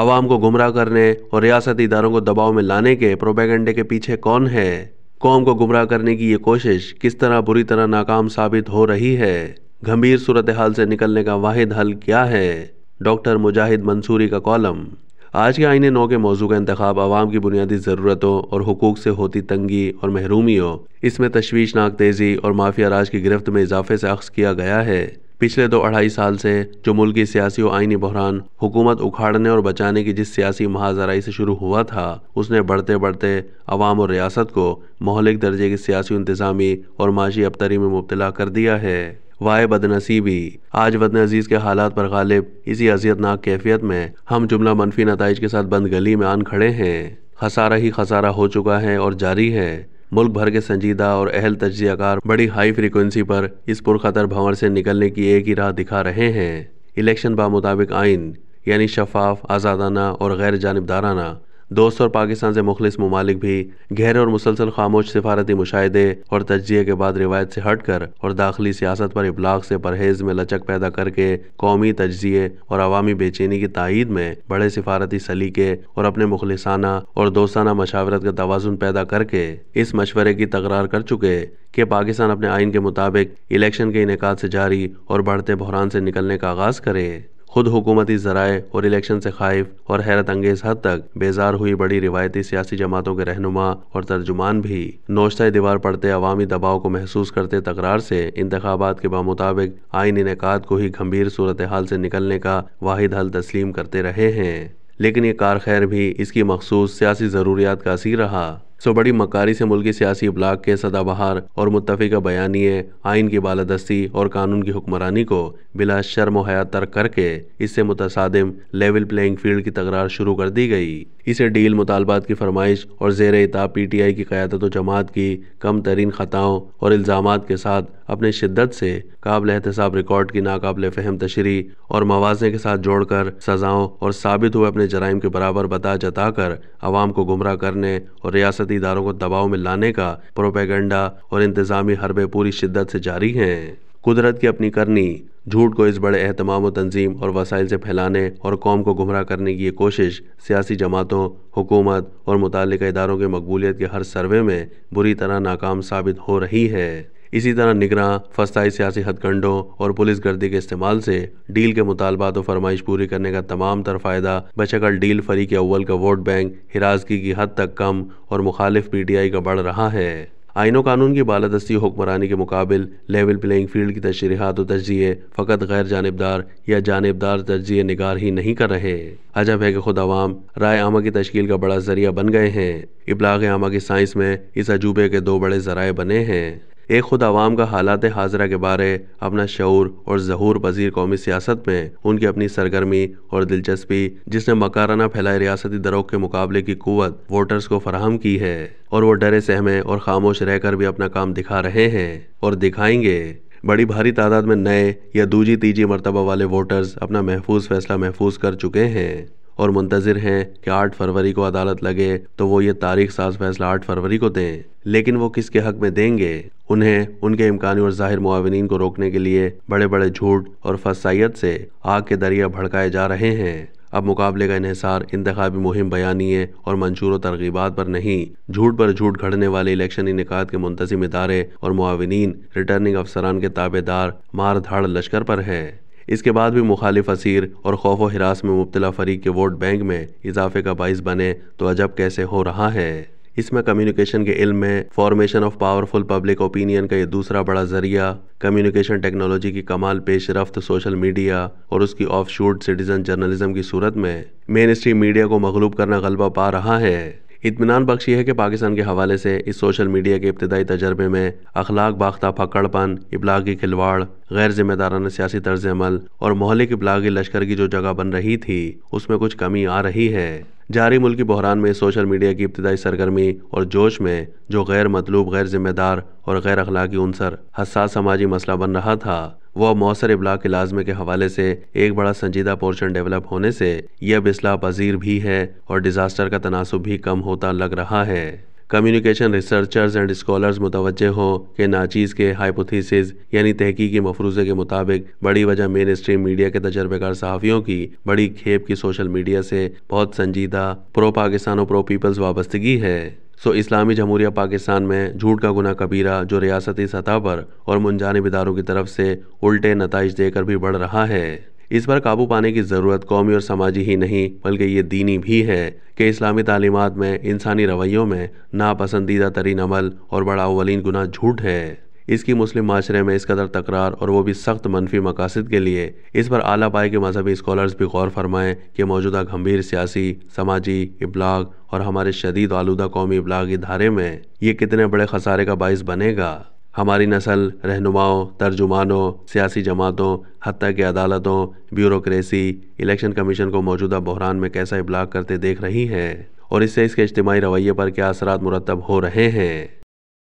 आवाम को गुमराह करने और रियासती इदारों को दबाव में लाने के प्रोपेगेंडे के पीछे कौन है कौम को गुमराह करने की ये कोशिश किस तरह बुरी तरह नाकाम साबित हो रही है गंभीर सूरत हाल से निकलने का वाहिद हल क्या है डॉक्टर मुजाहिद मंसूरी का कॉलम आज के आईने नौ के मौजू का इंतबाब आवाम की बुनियादी ज़रूरतों और हकूक से होती तंगी और महरूमियों इसमें तशवीशनाक तेज़ी और माफिया राज की गिरफ्त में इजाफे से अक्स किया गया है पिछले दो अढ़ाई साल से जो मुल्की सियासी और आइनी बहरान हुकूमत उखाड़ने और बचाने की जिस सियासी महाजराई से शुरू हुआ था उसने बढ़ते बढ़ते अवाम और रियासत को मोहलिक दर्जे की सियासी इंतजामी और माशी अबतरी में मुबतला कर दिया है वाय बदनसीबी आज बदन अजीज़ के हालात पर गालिब इसी अजियतनाक कैफियत में हम जुमला मनफी नतज के साथ बंद गली में आन खड़े हैं खसारा ही खसारा हो चुका है और जारी है मुल्क भर के संजीदा और अहल तजियाकार बड़ी हाई फ्रिक्वेंसी पर इस पुरखतर भंवर से निकलने की एक ही राह दिखा रहे हैं इलेक्शन मुताबिक आइन यानी शफाफ आज़ादाना और गैर जानबदाराना दोस्त और पाकिस्तान से मुखलिस ममालिक भी गहरे और मुसलसल खामोश सिफारती मुशाहे और तजिए के बाद रिवायत से हट कर और दाखिली सियासत पर इबलाग से परहेज में लचक पैदा करके कौमी तजिए और अवामी बेचैनी की तइद में बड़े सिफारती सलीके और अपने मुखलसाना और दोस्ताना मशावरत का तोज़ुन पैदा करके इस मशवरे की तकरार कर चुके कि पाकिस्तान अपने आइन के मुताबिक इलेक्शन के इनका से जारी और बढ़ते बहरान से निकलने का आगाज़ करे खुद हुकूमती जराए और इलेक्शन से खाइफ और हैरत अंगेज हद तक बेजार हुई बड़ी रिवायती सियासी जमातों के रहनुमा और तर्जुमान भी नोशतः दीवार पड़ते अवामी दबाव को महसूस करते तकरार से इंतबात के बामुताबिक आइन इनका को ही गंभीर सूरत हाल से निकलने का वाहिद हल तस्लीम करते रहे हैं लेकिन ये कार खैर भी इसकी मखसूस सियासी ज़रूरियात का असर रहा सो बड़ी मकारी से मुल्की सियासी ब्लाक के सदाबहार और मुतफिका बयानिए आइन की बालादस्ती और कानून की हुक्मरानी को बिला शर्म हया तर्क करके इससे मुतसादम लेवल प्लेइंग फील्ड की तकरार शुरू कर दी गई इसे डील मुतालबात की फरमाइश और जेर इताब पी टी आई की क्यादत जमात की कम तरीन ख़ताओं और इल्ज़ाम के साथ अपने शिद्दत से काबिल एहतसाब रिकॉर्ड की नाकबिल फहम तशरी और मवाजे के साथ जोड़कर सजाओं और साबित हुए अपने जराइम के बराबर बता जताकर आवाम को गुमराह करने और रियासती इदारों को दबाव में लाने का प्रोपेगेंडा और इंतजामी हरबे पूरी शिद्दत से जारी हैं कुदरत की अपनी करनी झूठ को इस बड़े अहतमाम तंजीम और वसाइल से फैलाने और कौम को गुमराह करने की ये कोशिश सियासी जमातों हुकूमत और मुतल इदारों के मकबूलियत के हर सर्वे में बुरी तरह नाकाम साबित हो रही है इसी तरह निगरान फस्ताई सियासी हथकंडों और पुलिस गर्दी के इस्तेमाल से डील के मुतालबात तो और फरमाइश पूरी करने का तमाम तर फायदा बशकल डील फरी के अव्वल का वोट बैंक हिरासगी की हद तक कम और मुखालिफ पी टी आई का बढ़ रहा है आइनो कानून की बालादस्ती हुक्मरानी के मुकाबले लेवल प्लेइंग फील्ड की तशरीहत और तजिए फ़कत गैर जानबदार या जानबदार तजिए निगार ही नहीं कर रहे अजब है कि खुद आवाम राय आमा की तश्कील का बड़ा जरिया बन गए हैं इबलाग आमा की साइंस में इस अजूबे के दो बड़े जराए बने हैं एक खुद आवाम का हालात हाजरा के बारे अपना शूर और जहूर पजीर कौमी सियासत में उनकी अपनी सरगर्मी और दिलचस्पी जिसने मकाराना फैलाए रियासती दरों के मुकाबले की कुत वोटर्स को फराहम की है और वो डरे सहमे और खामोश रहकर भी अपना काम दिखा रहे हैं और दिखाएंगे बड़ी भारी तादाद में नए या दूजी तीजी मरतबा वाले वोटर्स अपना महफूज फैसला महफूज कर चुके हैं और मुंतजर हैं कि आठ फरवरी को अदालत लगे तो वो ये तारीख साज फैसला आठ फरवरी को दें लेकिन वो किसके हक में देंगे उन्हें उनके इम्कानी और जाहिर मुआवनीन को रोकने के लिए बड़े बड़े झूठ और फसाइत से आग के दरिया भड़काए जा रहे हैं अब मुकाबले का इहसार इंतबी मुहिम बयानिए और मंशूर तरगीबात पर नहीं झूठ पर झूठ घड़ने वाले इलेक्शन इनका के मुंतजिम इदारे और मुआवनीन रिटर्निंग अफसरान के ताबेदार मार धाड़ लश्कर पर है इसके बाद भी मुखालिफ असीर और खौफ व हिरास में मुबतला फरीक के वोट बैंक में इजाफे का बायस बने तो अजब कैसे हो रहा है इसमें कम्युनिकेशन के इल्म में formation of powerful public opinion का ये दूसरा बड़ा जरिया कम्युनिकेशन टेक्नोलॉजी की कमाल पेश रफ्त सोशल मीडिया और उसकी ऑफ शूट सिटीजन जर्नलिज्म की सूरत में मेन स्ट्रीम मीडिया को मगलूब करना गलबा पा रहा है इतमान बख्श यह है कि पाकिस्तान के हवाले से इस सोशल मीडिया के इब्तदाई तजर्बे में अखलाक बाख्ता फकड़पन इबलागी खिलवाड़ गैर जिम्मेदाराना सियासी तर्ज अमल और मोहलिक इबलागी लश्कर की जो जगह बन रही थी उसमें कुछ कमी आ रही है जारी मुल्की बहरान में सोशल मीडिया की इब्तदाई सरगर्मी और जोश में जो गैर मतलूब गैर जिम्मेदार और गैर अखलाकी अनसर हसास समाजी मसला बन रहा था वह मौसर इबलाक लाजमे के हवाले से एक बड़ा संजीदा पोर्शन डेवलप होने से यह अब पजीर भी है और डिज़ास्टर का तनासब भी कम होता लग रहा है कम्युनिकेशन रिसर्चर्स एंड स्कॉलर्स मुतवजह हों कि नाचीज़ के हाइपोथिस यानी तहकीकी मफरूजे के मुताबिक बड़ी वजह मेन स्ट्रीम मीडिया के तजर्बेकार सहाफ़ियों की बड़ी खेप की सोशल मीडिया से बहुत संजीदा प्रो पाकिस्तान और प्रो पीपल्स वाबस्तगी है सो इस्लामी जमहूरिया पाकिस्तान में झूठ का गुना कबीरा जो रियासती सतह पर और मुंजानब इदारों की तरफ से उल्टे नतज देकर भी बढ़ रहा है इस पर काबू पाने की ज़रूरत कौमी और समाजी ही नहीं बल्कि ये दीनी भी है कि इस्लामी तालीमत में इंसानी रवैयों में नापसंदीदा तरीन अमल और बड़ा अवलिन गुना झूठ है इसकी मुस्लिम माशरे में इस कदर तकरार और वो भी सख्त मनफी मकासद के लिए इस पर आला पाए के मजहबी स्कॉलर्स भी गौर फरमाएँ कि मौजूदा गंभीर सियासी समाजी इबलाग और हमारे शदीद आलूदा कौमी इबलाग इधारे में ये कितने बड़े खसारे का बायस बनेगा हमारी नस्ल रहनुमाओं तर्जुमानों सियासी जमातों हती के अदालतों ब्यूरोसी इलेक्शन कमीशन को मौजूदा बहरान में कैसा इबलाग करते देख रही हैं और इससे इसके इज्तमी रवैये पर क्या असरा मुरतब हो रहे हैं